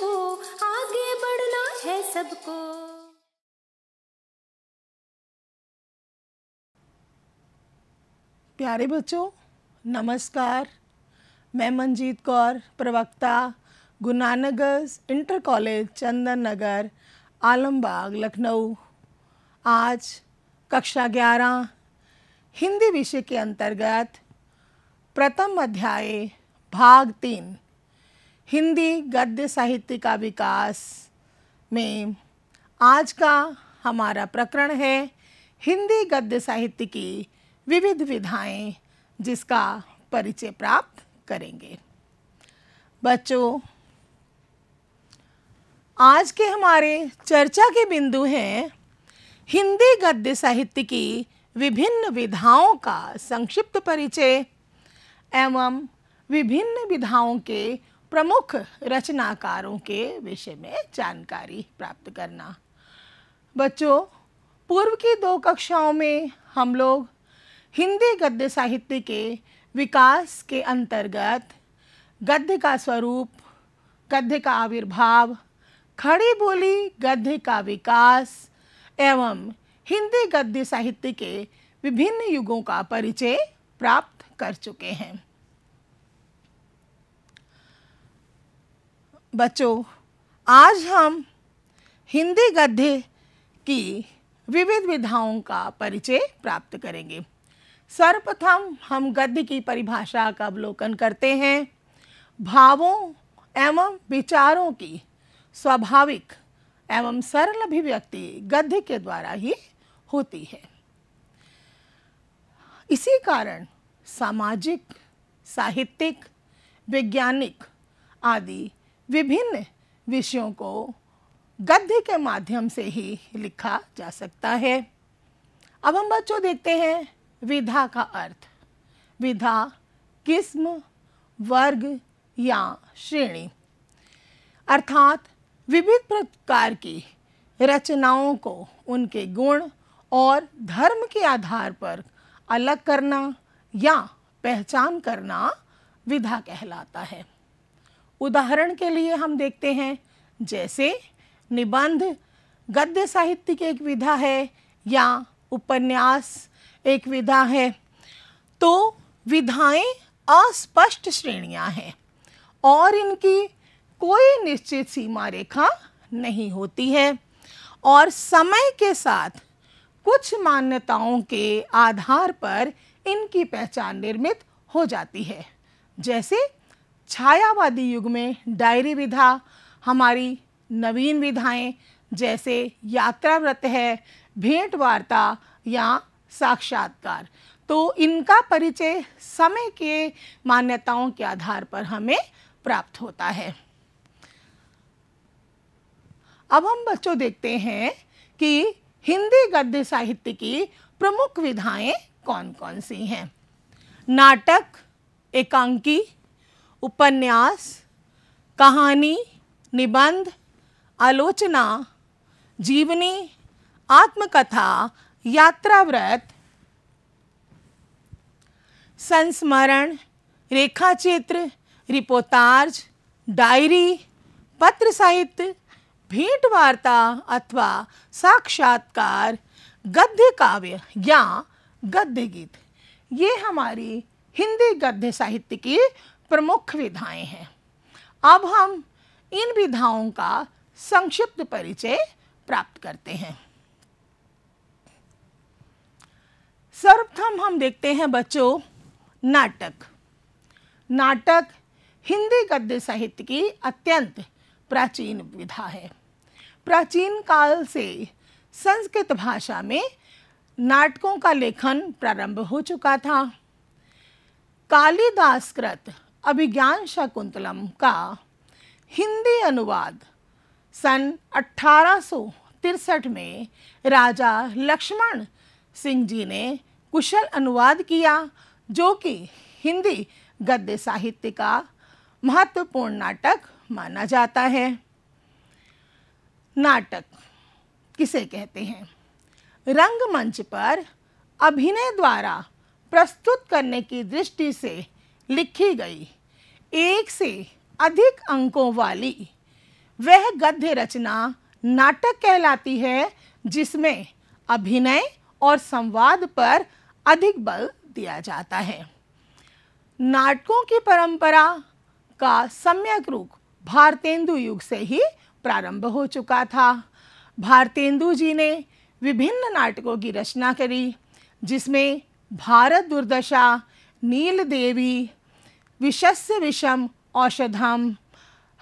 हो आगे बढ़ना है सबको प्यारे बच्चों नमस्कार मैं मंजीत कौर प्रवक्ता गुरु नानकगज इंटर कॉलेज चंदन नगर आलमबाग लखनऊ आज कक्षा ग्यारह हिंदी विषय के अंतर्गत प्रथम अध्याय भाग तीन हिंदी गद्य साहित्य का विकास में आज का हमारा प्रकरण है हिंदी गद्य साहित्य की विविध विधाएं जिसका परिचय प्राप्त करेंगे बच्चों आज के हमारे चर्चा के बिंदु हैं हिंदी गद्य साहित्य की विभिन्न विधाओं का संक्षिप्त परिचय एवं विभिन्न विधाओं के प्रमुख रचनाकारों के विषय में जानकारी प्राप्त करना बच्चों पूर्व की दो कक्षाओं में हम लोग हिंदी गद्य साहित्य के विकास के अंतर्गत गद्य का स्वरूप गद्य का आविर्भाव खड़ी बोली गद्य का विकास एवं हिंदी गद्य साहित्य के विभिन्न युगों का परिचय प्राप्त कर चुके हैं बच्चों आज हम हिंदी गद्य की विविध विधाओं का परिचय प्राप्त करेंगे सर्वप्रथम हम गद्य की परिभाषा का अवलोकन करते हैं भावों एवं विचारों की स्वाभाविक एवं सरल अभिव्यक्ति गद्य के द्वारा ही होती है इसी कारण सामाजिक साहित्यिक वैज्ञानिक आदि विभिन्न विषयों को गद्य के माध्यम से ही लिखा जा सकता है अब हम बच्चों देखते हैं विधा का अर्थ विधा किस्म वर्ग या श्रेणी अर्थात विविध प्रकार की रचनाओं को उनके गुण और धर्म के आधार पर अलग करना या पहचान करना विधा कहलाता है उदाहरण के लिए हम देखते हैं जैसे निबंध गद्य साहित्य की एक विधा है या उपन्यास एक विधा है तो विधाएं अस्पष्ट श्रेणियां हैं और इनकी कोई निश्चित सीमा रेखा नहीं होती है और समय के साथ कुछ मान्यताओं के आधार पर इनकी पहचान निर्मित हो जाती है जैसे छायावादी युग में डायरी विधा हमारी नवीन विधाएं जैसे यात्रा व्रत है भेंट वार्ता या साक्षात्कार तो इनका परिचय समय के मान्यताओं के आधार पर हमें प्राप्त होता है अब हम बच्चों देखते हैं कि हिंदी गद्य साहित्य की प्रमुख विधाएं कौन कौन सी हैं नाटक एकांकी उपन्यास कहानी निबंध आलोचना जीवनी आत्मकथा यात्राव्रत संस्मरण रेखाचित्र रिपोतार्ज डायरी पत्र साहित्य भेंट वार्ता अथवा साक्षात्कार गद्य काव्य या गद्य गीत ये हमारी हिंदी गद्य साहित्य की प्रमुख विधाएं हैं अब हम इन विधाओं का संक्षिप्त परिचय प्राप्त करते हैं सर्वप्रथम हम देखते हैं बच्चों नाटक नाटक हिंदी गद्य साहित्य की अत्यंत प्राचीन विधा है प्राचीन काल से संस्कृत भाषा में नाटकों का लेखन प्रारंभ हो चुका था कालिदासकृत अभिज्ञान शकुंतलम का हिंदी अनुवाद सन अठारह में राजा लक्ष्मण सिंह जी ने कुशल अनुवाद किया जो कि हिंदी गद्य साहित्य का महत्वपूर्ण नाटक माना जाता है नाटक किसे कहते हैं रंगमंच पर अभिनय द्वारा प्रस्तुत करने की दृष्टि से लिखी गई एक से अधिक अंकों वाली वह गद्य रचना नाटक कहलाती है जिसमें अभिनय और संवाद पर अधिक बल दिया जाता है नाटकों की परंपरा का सम्यक रूप भारतेंदु युग से ही प्रारंभ हो चुका था भारतेंदु जी ने विभिन्न नाटकों की रचना करी जिसमें भारत दुर्दशा नील देवी विषस्य विषम औषधाम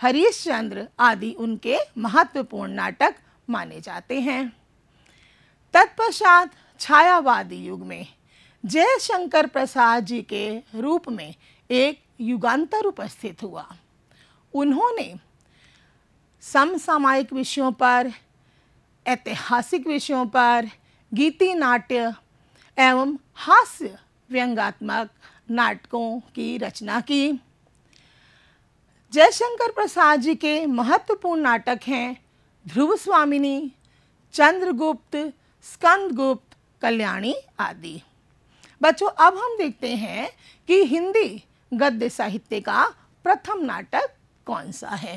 हरीशचंद्र आदि उनके महत्वपूर्ण नाटक माने जाते हैं तत्पश्चात छायावादी युग में जयशंकर प्रसाद जी के रूप में एक युगांतर उपस्थित हुआ उन्होंने समसामायिक विषयों पर ऐतिहासिक विषयों पर गीति नाट्य एवं हास्य व्यंगात्मक नाटकों की रचना की जयशंकर प्रसाद जी के महत्वपूर्ण नाटक हैं ध्रुव स्वामिनी चंद्रगुप्त स्कंदगुप्त कल्याणी आदि बच्चों अब हम देखते हैं कि हिंदी गद्य साहित्य का प्रथम नाटक कौन सा है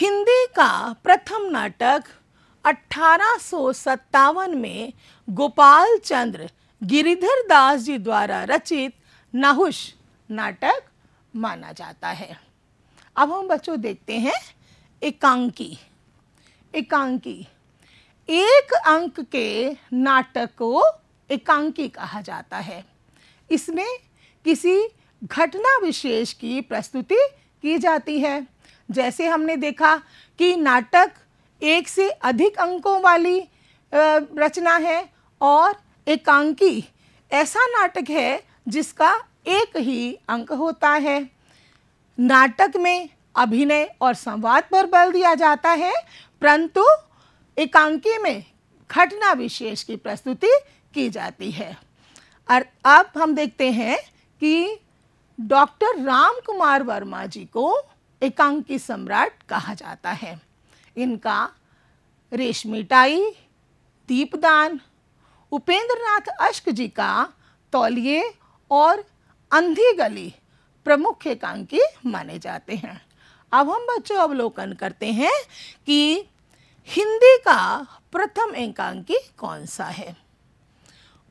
हिंदी का प्रथम नाटक अठारह में गोपाल चंद्र गिरिधर दास जी द्वारा रचित नाहुष नाटक माना जाता है अब हम बच्चों देखते हैं एकांकी एकांकी एक अंक के नाटक को एकांकी कहा जाता है इसमें किसी घटना विशेष की प्रस्तुति की जाती है जैसे हमने देखा कि नाटक एक से अधिक अंकों वाली रचना है और एकांकी ऐसा नाटक है जिसका एक ही अंक होता है नाटक में अभिनय और संवाद पर बल दिया जाता है परंतु एकांकी में घटना विशेष की प्रस्तुति की जाती है और अब हम देखते हैं कि डॉक्टर राम कुमार वर्मा जी को एकांकी सम्राट कहा जाता है इनका रेशमिटाई दीपदान उपेंद्रनाथ अश्क जी का तौलिए और अंधी गली प्रमुख एकांकी माने जाते हैं अब हम बच्चों अवलोकन करते हैं कि हिंदी का प्रथम एकांकी कौन सा है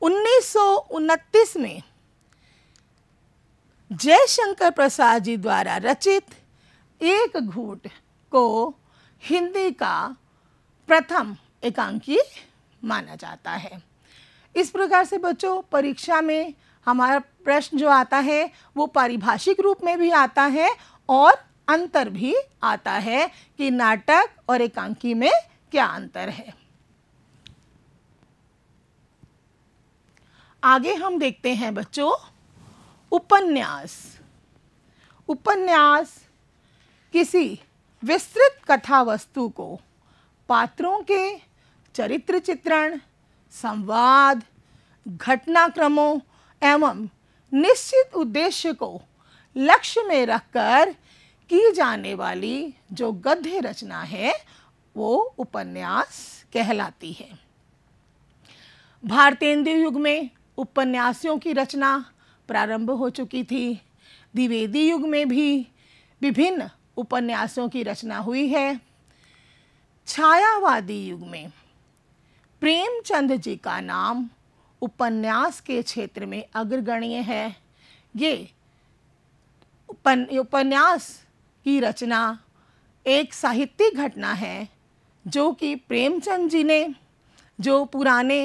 उन्नीस में जयशंकर प्रसाद जी द्वारा रचित एक घूट को हिंदी का प्रथम एकांकी माना जाता है इस प्रकार से बच्चों परीक्षा में हमारा प्रश्न जो आता है वो पारिभाषिक रूप में भी आता है और अंतर भी आता है कि नाटक और एकांकी में क्या अंतर है आगे हम देखते हैं बच्चों उपन्यास उपन्यास किसी विस्तृत कथा वस्तु को पात्रों के चरित्र चित्रण संवाद घटनाक्रमों एवं निश्चित उद्देश्य को लक्ष्य में रखकर की जाने वाली जो गद्य रचना है वो उपन्यास कहलाती है भारतेंद्र युग में उपन्यासियों की रचना प्रारंभ हो चुकी थी द्विवेदी युग में भी विभिन्न उपन्यासों की रचना हुई है छायावादी युग में प्रेमचंद जी का नाम उपन्यास के क्षेत्र में अग्रगण्य है ये उपन उपन्यास की रचना एक साहित्यिक घटना है जो कि प्रेमचंद जी ने जो पुराने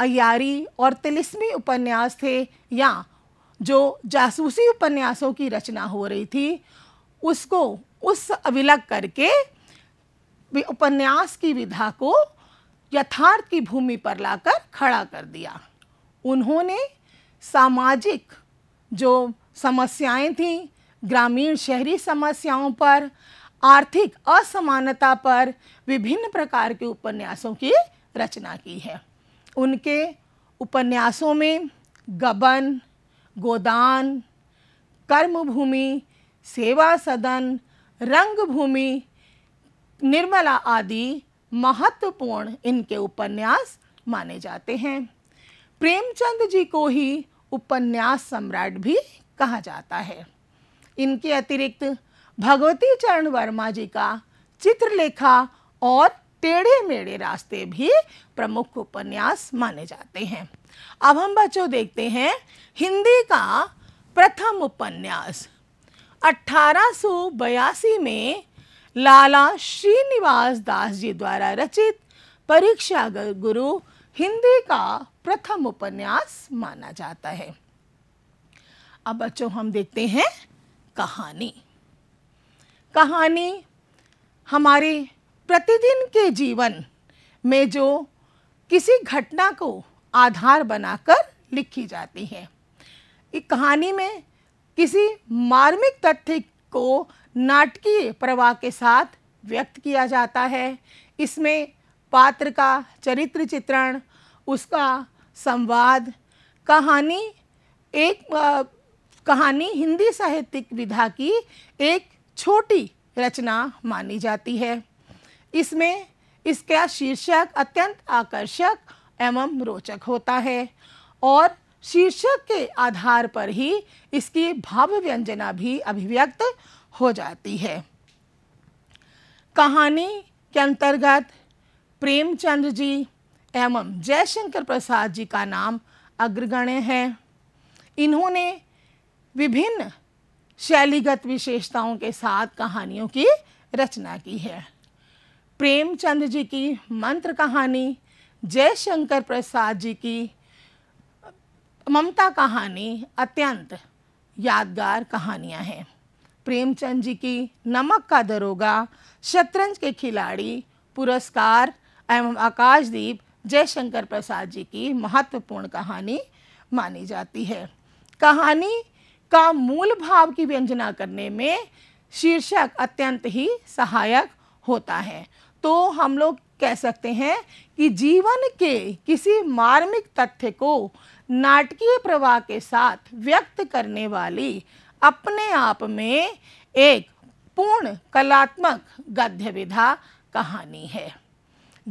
अयारी और तिलिस्मी उपन्यास थे या जो जासूसी उपन्यासों की रचना हो रही थी उसको उस अविलग करके उपन्यास की विधा को यथार्थ की भूमि पर लाकर खड़ा कर दिया उन्होंने सामाजिक जो समस्याएं थीं ग्रामीण शहरी समस्याओं पर आर्थिक असमानता पर विभिन्न प्रकार के उपन्यासों की रचना की है उनके उपन्यासों में गबन गोदान कर्मभूमि सेवा सदन रंगभूमि निर्मला आदि महत्वपूर्ण इनके उपन्यास माने जाते हैं प्रेमचंद जी को ही उपन्यास सम्राट भी कहा जाता है इनके अतिरिक्त भगवती चरण वर्मा जी का चित्रलेखा और टेढ़े मेढ़े रास्ते भी प्रमुख उपन्यास माने जाते हैं अब हम बच्चों देखते हैं हिंदी का प्रथम उपन्यास अठारह में लाला श्रीनिवास दास जी द्वारा रचित परीक्षा गुरु हिंदी का प्रथम उपन्यास माना जाता है अब बच्चों हम देखते हैं कहानी कहानी हमारे प्रतिदिन के जीवन में जो किसी घटना को आधार बनाकर लिखी जाती है एक कहानी में किसी मार्मिक तथ्य को नाटकीय प्रवाह के साथ व्यक्त किया जाता है इसमें पात्र का चरित्र चित्रण उसका संवाद कहानी एक आ, कहानी हिंदी साहित्यिक विधा की एक छोटी रचना मानी जाती है इसमें इसका शीर्षक अत्यंत आकर्षक एवं रोचक होता है और शीर्षक के आधार पर ही इसकी भाव व्यंजना भी अभिव्यक्त हो जाती है कहानी के अंतर्गत प्रेमचंद जी एवं जयशंकर प्रसाद जी का नाम अग्रगण्य है इन्होंने विभिन्न शैलीगत विशेषताओं के साथ कहानियों की रचना की है प्रेमचंद जी की मंत्र कहानी जयशंकर प्रसाद जी की ममता कहानी अत्यंत यादगार कहानियां हैं प्रेमचंद जी की नमक का दरोगा शतरंज के खिलाड़ी पुरस्कार एवं आकाशदीप जयशंकर प्रसाद जी की महत्वपूर्ण कहानी मानी जाती है कहानी का मूल भाव की व्यंजना करने में शीर्षक अत्यंत ही सहायक होता है तो हम लोग कह सकते हैं कि जीवन के किसी मार्मिक तथ्य को नाटकीय प्रवाह के साथ व्यक्त करने वाली अपने आप में एक पूर्ण कलात्मक गद्य विधा कहानी है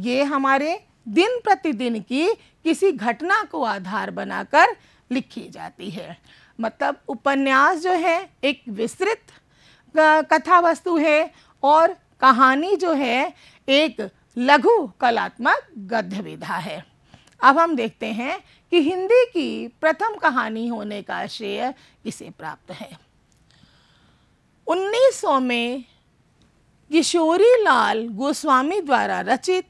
ये हमारे दिन प्रतिदिन की किसी घटना को आधार बनाकर लिखी जाती है मतलब उपन्यास जो है एक विस्तृत कथा वस्तु है और कहानी जो है एक लघु कलात्मक गद्य विधा है अब हम देखते हैं कि हिंदी की प्रथम कहानी होने का श्रेय किसे प्राप्त है 1900 में किशोरी लाल गोस्वामी द्वारा रचित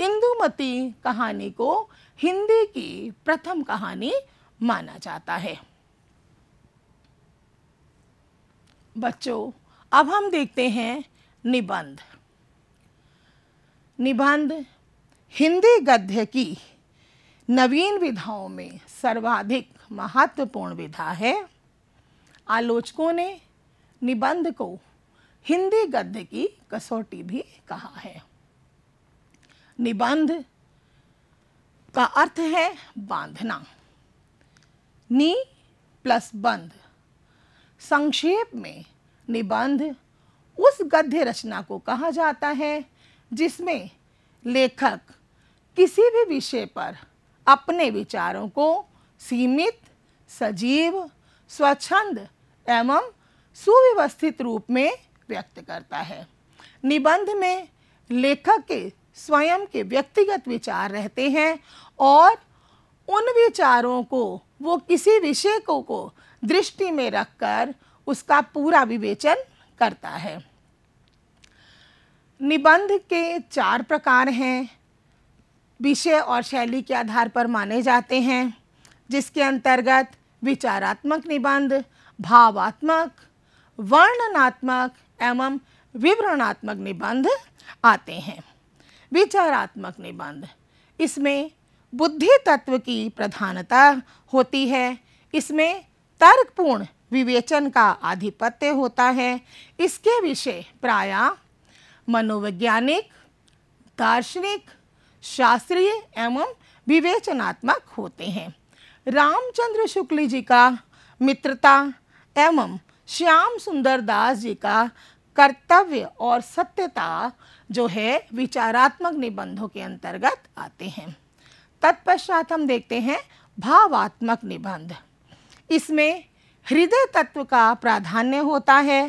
इंदुमती कहानी को हिंदी की प्रथम कहानी माना जाता है बच्चों अब हम देखते हैं निबंध निबंध हिंदी गद्य की नवीन विधाओं में सर्वाधिक महत्वपूर्ण विधा है आलोचकों ने निबंध को हिंदी गद्य की कसौटी भी कहा है निबंध का अर्थ है बांधना नी प्लस बंध संक्षेप में निबंध उस गद्य रचना को कहा जाता है जिसमें लेखक किसी भी विषय पर अपने विचारों को सीमित सजीव स्वच्छंद एवं सुव्यवस्थित रूप में व्यक्त करता है निबंध में लेखक के स्वयं के व्यक्तिगत विचार रहते हैं और उन विचारों को वो किसी विषय को को दृष्टि में रखकर उसका पूरा विवेचन करता है निबंध के चार प्रकार हैं विषय और शैली के आधार पर माने जाते हैं जिसके अंतर्गत विचारात्मक निबंध भावात्मक वर्णनात्मक एवं विवरणात्मक निबंध आते हैं विचारात्मक निबंध इसमें बुद्धि तत्व की प्रधानता होती है इसमें तर्कपूर्ण विवेचन का आधिपत्य होता है इसके विषय प्राय मनोवैज्ञानिक दार्शनिक शास्त्रीय एवं विवेचनात्मक होते हैं रामचंद्र शुक्ल जी का मित्रता एवं श्याम सुंदर दास जी का कर्तव्य और सत्यता जो है विचारात्मक निबंधों के अंतर्गत आते हैं तत्पश्चात हम देखते हैं भावात्मक निबंध इसमें हृदय तत्व का प्राधान्य होता है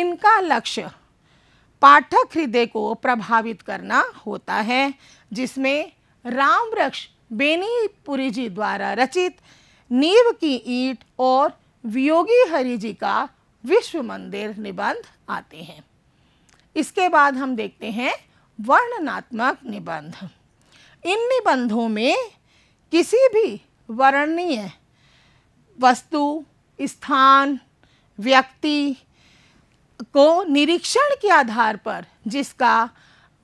इनका लक्ष्य पाठक हृदय को प्रभावित करना होता है जिसमें राम वृक्ष बेनीपुरी जी द्वारा रचित नीव की ईट और वियोगी हरि जी का विश्व मंदिर निबंध आते हैं इसके बाद हम देखते हैं वर्णनात्मक निबंध इन निबंधों में किसी भी वर्णनीय वस्तु स्थान व्यक्ति को निरीक्षण के आधार पर जिसका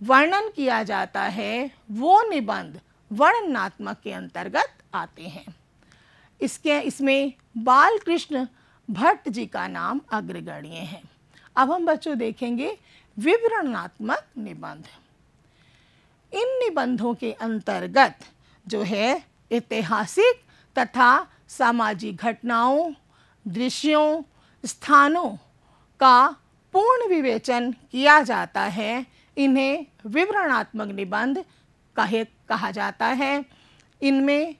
वर्णन किया जाता है वो निबंध वर्णनात्मक के अंतर्गत आते हैं इसके इसमें बाल कृष्ण भट्ट जी का नाम अग्रगण्य है अब हम बच्चों देखेंगे विवरणात्मक निबंध इन निबंधों के अंतर्गत जो है ऐतिहासिक तथा सामाजिक घटनाओं दृश्यों स्थानों का पूर्ण विवेचन किया जाता है इन्हें विवरणात्मक निबंध कहे कहा जाता है इनमें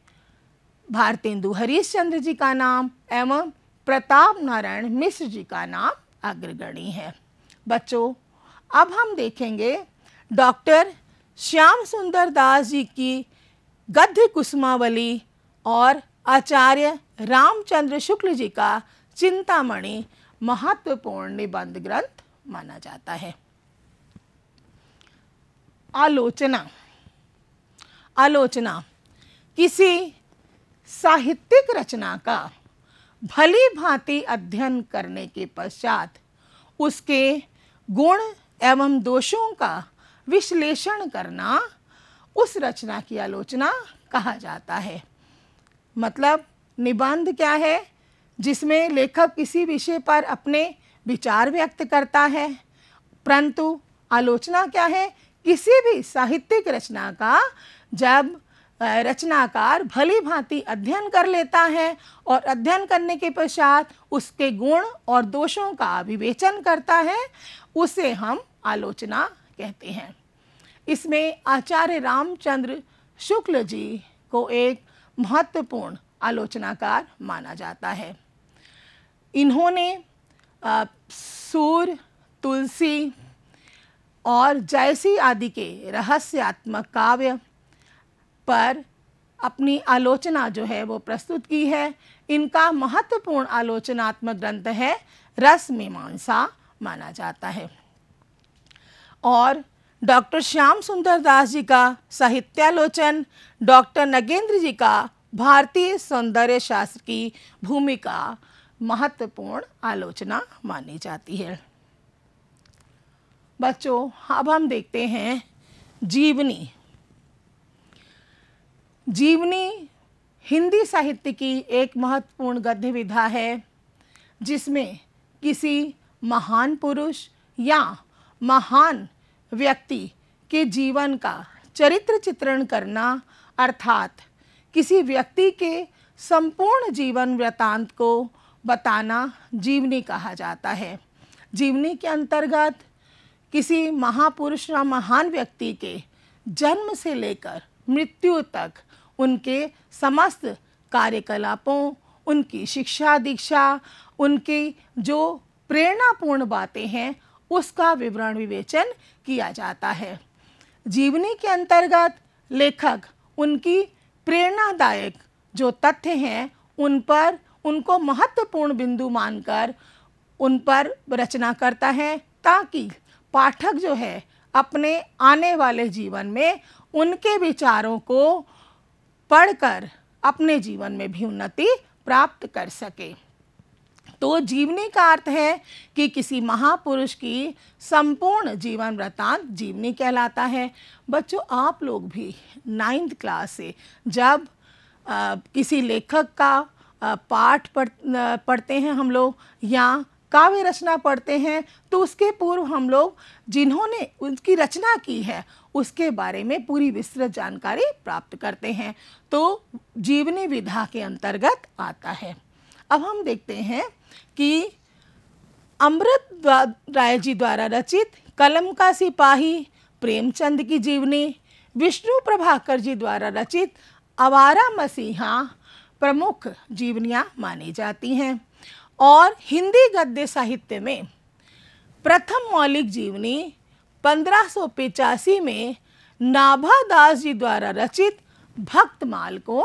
भारतेंदु हरीशचंद्र जी का नाम एवं प्रताप नारायण मिश्र जी का नाम अग्रगणी है बच्चों अब हम देखेंगे डॉक्टर श्याम सुंदर दास जी की गद्य कुसुमावली और आचार्य रामचंद्र शुक्ल जी का चिंतामणि महत्वपूर्ण निबंध ग्रंथ माना जाता है आलोचना आलोचना किसी साहित्यिक रचना का भली भांति अध्ययन करने के पश्चात उसके गुण एवं दोषों का विश्लेषण करना उस रचना की आलोचना कहा जाता है मतलब निबंध क्या है जिसमें लेखक किसी विषय पर अपने विचार व्यक्त करता है परंतु आलोचना क्या है किसी भी साहित्यिक रचना का जब रचनाकार भली भांति अध्ययन कर लेता है और अध्ययन करने के पश्चात उसके गुण और दोषों का विवेचन करता है उसे हम आलोचना कहते हैं इसमें आचार्य रामचंद्र शुक्ल जी को एक महत्वपूर्ण आलोचनाकार माना जाता है इन्होंने सूर तुलसी और जायसी आदि के रहस्यात्मक काव्य पर अपनी आलोचना जो है वो प्रस्तुत की है इनका महत्वपूर्ण आलोचनात्मक ग्रंथ है रस मीमांसा माना जाता है और डॉक्टर श्याम सुंदर दास जी का साहित्यालोचन डॉक्टर नगेंद्र जी का भारतीय सौंदर्य शास्त्र की भूमिका महत्वपूर्ण आलोचना मानी जाती है बच्चों अब हम देखते हैं जीवनी जीवनी हिंदी साहित्य की एक महत्वपूर्ण गद्य विधा है जिसमें किसी महान पुरुष या महान व्यक्ति के जीवन का चरित्र चित्रण करना अर्थात किसी व्यक्ति के संपूर्ण जीवन वृतांत को बताना जीवनी कहा जाता है जीवनी के अंतर्गत किसी महापुरुष या महान व्यक्ति के जन्म से लेकर मृत्यु तक उनके समस्त कार्यकलापों उनकी शिक्षा दीक्षा उनकी जो प्रेरणापूर्ण बातें हैं उसका विवरण विवेचन किया जाता है जीवनी के अंतर्गत लेखक उनकी प्रेरणादायक जो तथ्य हैं उन पर उनको महत्वपूर्ण बिंदु मानकर उन पर रचना करता है ताकि पाठक जो है अपने आने वाले जीवन में उनके विचारों को पढ़कर अपने जीवन में भी उन्नति प्राप्त कर सके तो जीवनी का अर्थ है कि किसी महापुरुष की संपूर्ण जीवन वृतांत जीवनी कहलाता है बच्चों आप लोग भी नाइन्थ क्लास से जब आ, किसी लेखक का पाठ पढ़ पढ़ते हैं हम लोग या काव्य रचना पढ़ते हैं तो उसके पूर्व हम लोग जिन्होंने उनकी रचना की है उसके बारे में पूरी विस्तृत जानकारी प्राप्त करते हैं तो जीवनी विधा के अंतर्गत आता है अब हम देखते हैं कि अमृत राय जी द्वारा रचित कलम का सिपाही प्रेमचंद की जीवनी विष्णु प्रभाकर जी द्वारा रचित आवारा मसीहा प्रमुख जीवनियाँ मानी जाती हैं और हिंदी गद्य साहित्य में प्रथम मौलिक जीवनी पंद्रह में नाभा दास जी द्वारा रचित भक्तमाल को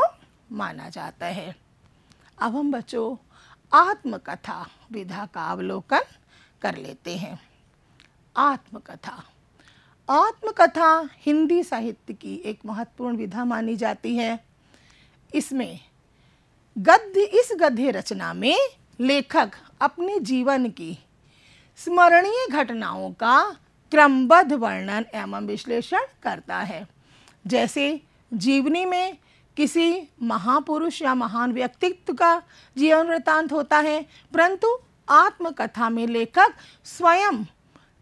माना जाता है अब हम बच्चों आत्मकथा विधा का अवलोकन कर लेते हैं आत्मकथा आत्मकथा हिंदी साहित्य की एक महत्वपूर्ण विधा मानी जाती है इसमें गद्य इस गद्य रचना में लेखक अपने जीवन की स्मरणीय घटनाओं का क्रमबद्ध वर्णन एवं विश्लेषण करता है जैसे जीवनी में किसी महापुरुष या महान व्यक्तित्व का जीवन वृत्तांत होता है परंतु आत्मकथा में लेखक स्वयं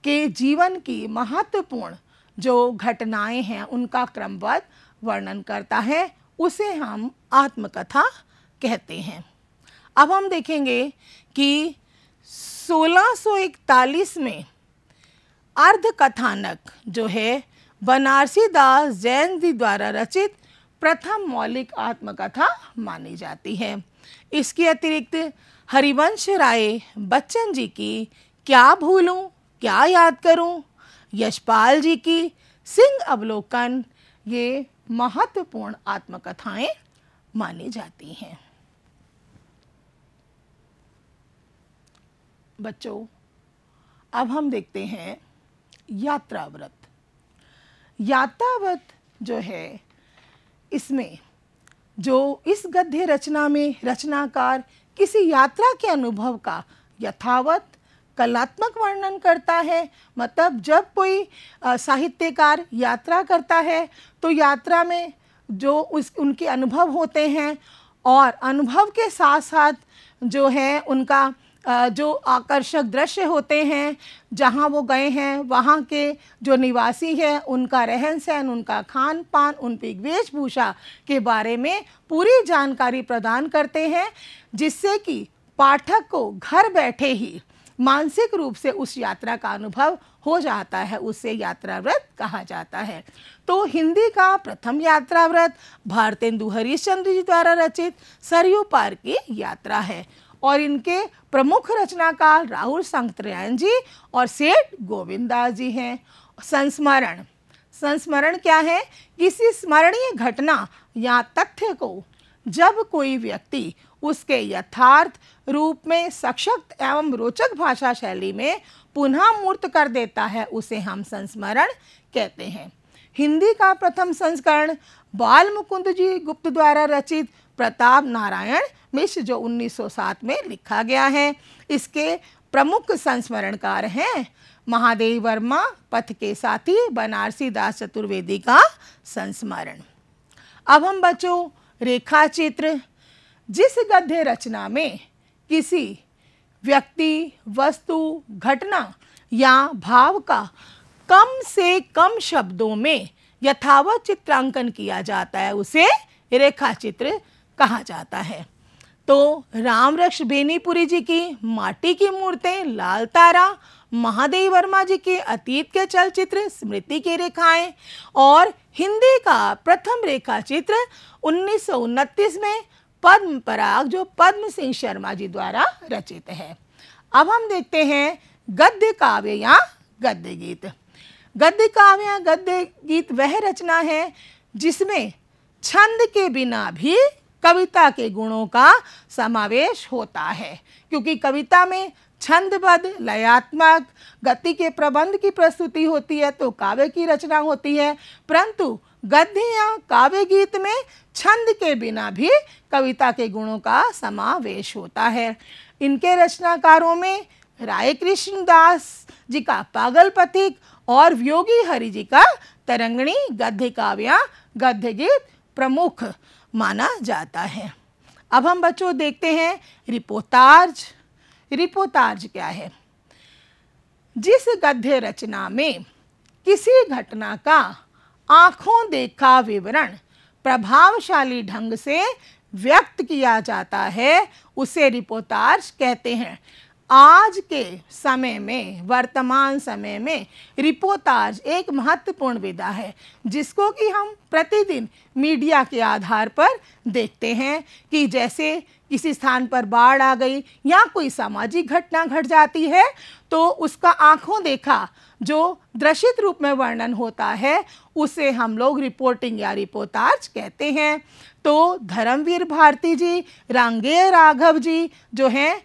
के जीवन की महत्वपूर्ण जो घटनाएं हैं उनका क्रमबद्ध वर्णन करता है उसे हम आत्मकथा कहते हैं अब हम देखेंगे कि 1641 में अर्ध कथानक जो है बनारसी दास जैन जी द्वारा रचित प्रथम मौलिक आत्मकथा मानी जाती है इसके अतिरिक्त हरिवंश राय बच्चन जी की क्या भूलूं क्या याद करूं यशपाल जी की सिंह अवलोकन ये महत्वपूर्ण आत्मकथाएं मानी जाती हैं बच्चों अब हम देखते हैं यात्रा व्रत यात्रा व्रत जो है इसमें जो इस गद्य रचना में रचनाकार किसी यात्रा के अनुभव का यथावत कलात्मक वर्णन करता है मतलब जब कोई साहित्यकार यात्रा करता है तो यात्रा में जो उस उनके अनुभव होते हैं और अनुभव के साथ साथ जो है उनका जो आकर्षक दृश्य होते हैं जहाँ वो गए हैं वहाँ के जो निवासी हैं उनका रहन सहन उनका खान पान उनकी वेशभूषा के बारे में पूरी जानकारी प्रदान करते हैं जिससे कि पाठक को घर बैठे ही मानसिक रूप से उस यात्रा का अनुभव हो जाता है उसे यात्रा व्रत कहा जाता है तो हिंदी का प्रथम यात्रा व्रत भारतेंदु चंद्र जी द्वारा रचित सरयू पार की यात्रा है और इनके प्रमुख रचनाकार राहुल संतरायन जी और सेठ गोविंदास जी हैं संस्मरण संस्मरण क्या है किसी स्मरणीय घटना या तथ्य को जब कोई व्यक्ति उसके यथार्थ रूप में सशक्त एवं रोचक भाषा शैली में पुनः मूर्त कर देता है उसे हम संस्मरण कहते हैं हिंदी का प्रथम संस्करण बाल मुकुंद जी गुप्त द्वारा रचित प्रताप नारायण मिश्र जो 1907 में लिखा गया है इसके प्रमुख संस्मरणकार हैं महादेव वर्मा पथ के साथी बनारसी दास चतुर्वेदी का संस्मरण अब हम बच्चों रेखा चित्र जिस गद्य रचना में किसी व्यक्ति वस्तु घटना या भाव का कम से कम शब्दों में यथावत चित्रांकन किया जाता है उसे रेखा चित्र कहा जाता है तो राम रक्ष बेनीपुरी जी की माटी की मूर्तें लाल तारा महादेव वर्मा जी के अतीत के चलचित्र स्मृति की रेखाएं और हिंदी का प्रथम रेखा चित्र उन्नीस में पद्म पराग जो पद्म सिंह शर्मा जी द्वारा रचित है अब हम देखते हैं गद्य काव्य या गद्य गीत गद्य काव्य या गद्य गीत वह रचना है जिसमें छंद के बिना भी कविता के गुणों का समावेश होता है क्योंकि कविता में छंदबद्ध लयात्मक गति के प्रबंध की प्रस्तुति होती है तो काव्य की रचना होती है परंतु गद्य या काव्य गीत में छंद के बिना भी कविता के गुणों का समावेश होता है इनके रचनाकारों में राय कृष्ण दास जी का पागल पथिक और व्योगी हरि जी का तरंगणी गद्य काव्या गद्य गीत प्रमुख माना जाता है अब हम बच्चों देखते हैं रिपोतार्ज रिपोतार्ज क्या है जिस गद्य रचना में किसी घटना का आंखों देखा विवरण प्रभावशाली ढंग से व्यक्त किया जाता है उसे रिपोतार्ज कहते हैं आज के समय में वर्तमान समय में रिपोताज एक महत्वपूर्ण विधा है जिसको कि हम प्रतिदिन मीडिया के आधार पर देखते हैं कि जैसे किसी स्थान पर बाढ़ आ गई या कोई सामाजिक घटना घट जाती है तो उसका आंखों देखा जो दृषित रूप में वर्णन होता है उसे हम लोग रिपोर्टिंग या रिपोताज कहते हैं तो धर्मवीर भारती जी रांगेय राघव जी जो हैं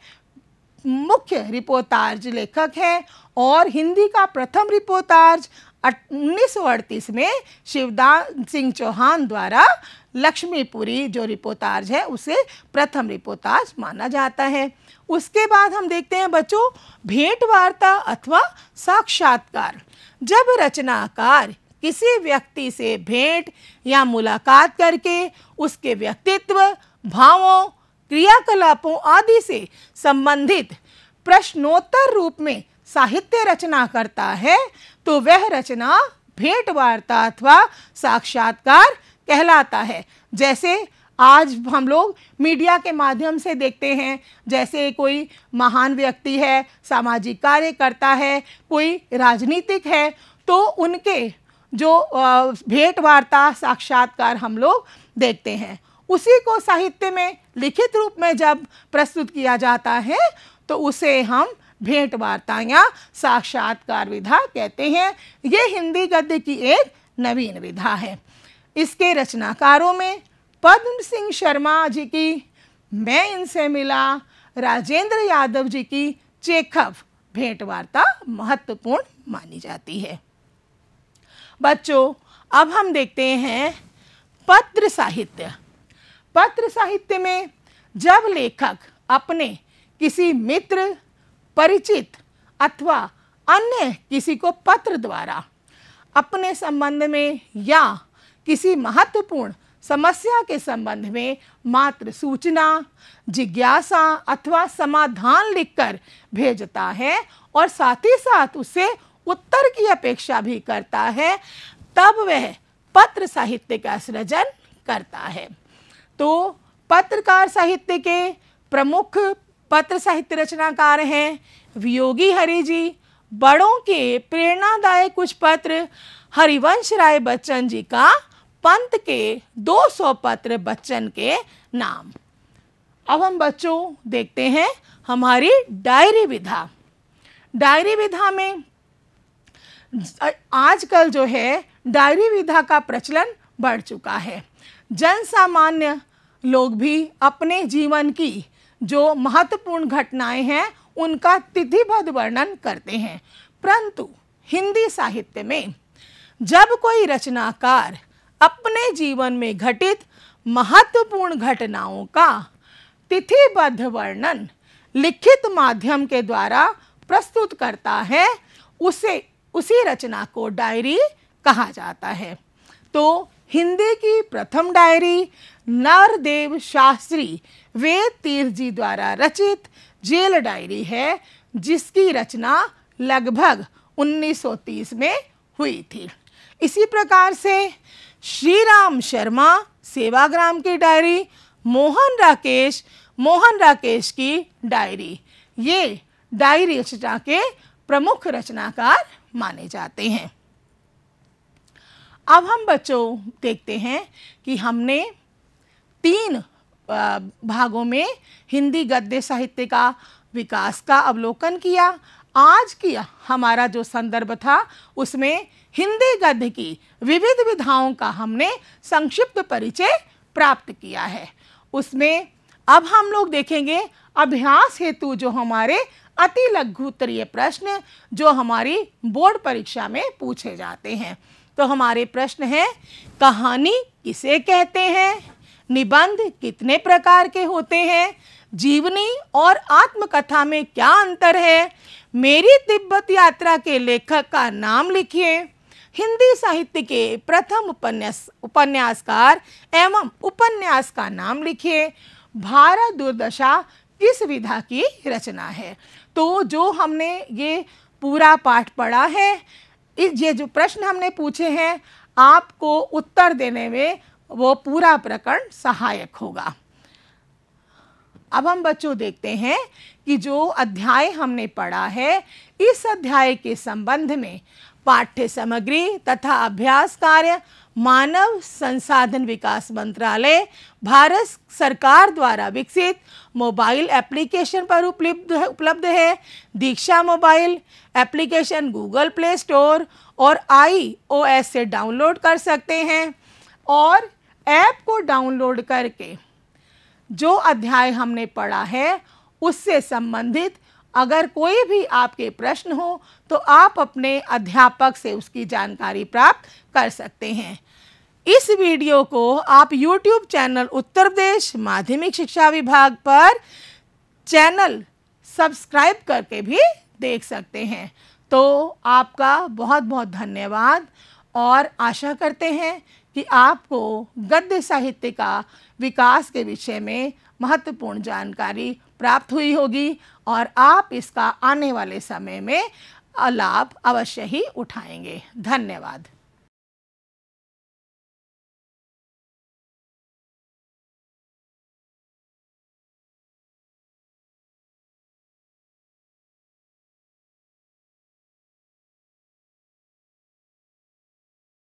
मुख्य रिपोतार्ज लेखक हैं और हिंदी का प्रथम रिपोतार्ज उन्नीस में शिवदान सिंह चौहान द्वारा लक्ष्मीपुरी जो रिपोर्टार्ज है उसे प्रथम रिपोर्टार्ज माना जाता है उसके बाद हम देखते हैं बच्चों भेंट वार्ता अथवा साक्षात्कार जब रचनाकार किसी व्यक्ति से भेंट या मुलाकात करके उसके व्यक्तित्व भावों क्रियाकलापों आदि से संबंधित प्रश्नोत्तर रूप में साहित्य रचना करता है तो वह रचना भेंट वार्ता अथवा साक्षात्कार कहलाता है जैसे आज हम लोग मीडिया के माध्यम से देखते हैं जैसे कोई महान व्यक्ति है सामाजिक कार्यकर्ता है कोई राजनीतिक है तो उनके जो भेंट वार्ता साक्षात्कार हम लोग देखते हैं उसी को साहित्य में लिखित रूप में जब प्रस्तुत किया जाता है तो उसे हम भेंट वार्ता या साक्षात्कार विधा कहते हैं ये हिंदी गद्य की एक नवीन विधा है इसके रचनाकारों में पद्म सिंह शर्मा जी की मैं इनसे मिला राजेंद्र यादव जी की चेखव भेंट वार्ता महत्वपूर्ण मानी जाती है बच्चों अब हम देखते हैं पत्र साहित्य पत्र साहित्य में जब लेखक अपने किसी मित्र परिचित अथवा अन्य किसी को पत्र द्वारा अपने संबंध में या किसी महत्वपूर्ण समस्या के संबंध में मात्र सूचना जिज्ञासा अथवा समाधान लिखकर भेजता है और साथ ही साथ उसे उत्तर की अपेक्षा भी करता है तब वह पत्र साहित्य का सृजन करता है तो पत्रकार साहित्य के प्रमुख पत्र साहित्य रचनाकार हैं वियोगी हरि जी बड़ों के प्रेरणादायक कुछ पत्र हरिवंश राय बच्चन जी का पंत के 200 पत्र बच्चन के नाम अब हम बच्चों देखते हैं हमारी डायरी विधा डायरी विधा में आजकल जो है डायरी विधा का प्रचलन बढ़ चुका है जन सामान्य लोग भी अपने जीवन की जो महत्वपूर्ण घटनाएं हैं उनका तिथिबद्ध वर्णन करते हैं परंतु हिंदी साहित्य में जब कोई रचनाकार अपने जीवन में घटित महत्वपूर्ण घटनाओं का तिथिबद्ध वर्णन लिखित माध्यम के द्वारा प्रस्तुत करता है उसे उसी रचना को डायरी कहा जाता है तो हिंदी की प्रथम डायरी नरदेव शास्त्री वेद तीर्थ जी द्वारा रचित जेल डायरी है जिसकी रचना लगभग 1930 में हुई थी इसी प्रकार से श्री राम शर्मा सेवाग्राम की डायरी मोहन राकेश मोहन राकेश की डायरी ये डायरी रचना के प्रमुख रचनाकार माने जाते हैं अब हम बच्चों देखते हैं कि हमने तीन भागों में हिंदी गद्य साहित्य का विकास का अवलोकन किया आज की हमारा जो संदर्भ था उसमें हिंदी गद्य की विविध विधाओं का हमने संक्षिप्त परिचय प्राप्त किया है उसमें अब हम लोग देखेंगे अभ्यास हेतु जो हमारे अति लघुतरीय प्रश्न जो हमारी बोर्ड परीक्षा में पूछे जाते हैं तो हमारे प्रश्न है कहानी किसे कहते हैं निबंध कितने प्रकार के होते हैं जीवनी और आत्मकथा में क्या अंतर है मेरी तिब्बत यात्रा के लेखक का नाम लिखिए हिंदी साहित्य के प्रथम उपन्यास उपन्यासकार एवं उपन्यास का नाम लिखिए भारत दुर्दशा किस विधा की रचना है तो जो हमने ये पूरा पाठ पढ़ा है ये जो प्रश्न हमने पूछे हैं आपको उत्तर देने में वो पूरा प्रकरण सहायक होगा अब हम बच्चों देखते हैं कि जो अध्याय हमने पढ़ा है इस अध्याय के संबंध में पाठ्य सामग्री तथा अभ्यास कार्य मानव संसाधन विकास मंत्रालय भारत सरकार द्वारा विकसित मोबाइल एप्लीकेशन पर उपलब्ध उपलब्ध है Diksha mobile application Google Play Store और आईओएस से डाउनलोड कर सकते हैं और ऐप को डाउनलोड करके जो अध्याय हमने पढ़ा है उससे संबंधित अगर कोई भी आपके प्रश्न हो तो आप अपने अध्यापक से उसकी जानकारी प्राप्त कर सकते हैं इस वीडियो को आप यूट्यूब चैनल उत्तर प्रदेश माध्यमिक शिक्षा विभाग पर चैनल सब्सक्राइब करके भी देख सकते हैं तो आपका बहुत बहुत धन्यवाद और आशा करते हैं कि आपको गद्य साहित्य का विकास के विषय में महत्वपूर्ण जानकारी प्राप्त हुई होगी और आप इसका आने वाले समय में लाभ अवश्य ही उठाएंगे धन्यवाद